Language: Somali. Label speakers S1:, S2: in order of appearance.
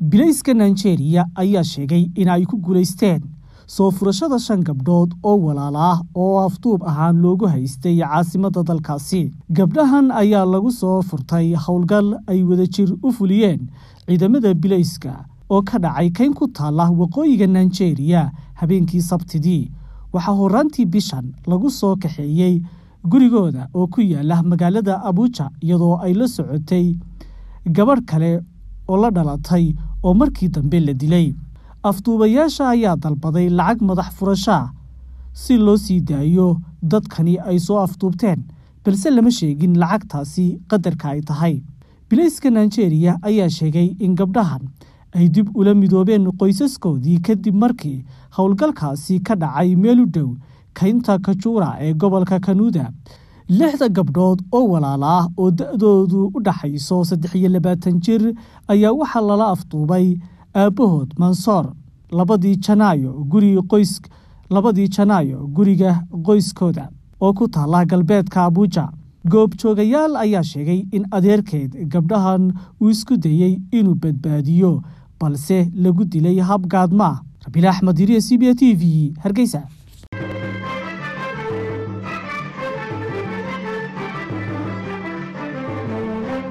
S1: bilayska nigeriya ayaa sheegay in ay ku guulaysteen soo furashada shan gabdhood oo walaal ah oo afduub ahaan loogu haystay caasimadda dalkaasi gabdhahan ayaa lagu soo furtay howlgal ay wada jir u fuliyeen ciidamada bilayska oo ka dhacay kayn ku taalla waqooyiga nigeria habeenkii sabtidii waxaa horaantii bishan lagu soo kaxeeyey gurigooda oo ku yaala magaalada abuja iyadoo ay la socotay gabadh kale oo la dhalatay oo markii dambe la dilay afduubayaasha ayaa dalbaday lacag madax furashaa si loo sii daayo dadkani ay soo afduubteen balse lama sheegin lacagtaasi qadarka ay tahay bilayska nigeria ayaa sheegay in gabdhahan ay dib ula midoobeen qoysaskoodii kadib markii howlgalkaasi ka dhacay meel u dhow kaynta kajuura ee gobolka kanuuda lixda gabdhood oo walaala ah oo da-doodu u dhaxayso saddex iyo labaatan jir ayaa waxaa lala afduubay aabahood mansoor labadii janaayo guriga qoys labadii janaayo guriga qoyskooda oo ku taala galbeedka abuuja goobjoogayaal ayaa sheegay in adeerkeed gabdhahan uu isku dayey inuu badbaadiyo balse lagu dilay habgaadma rabiil axmed yiriya c b a t v hargeysa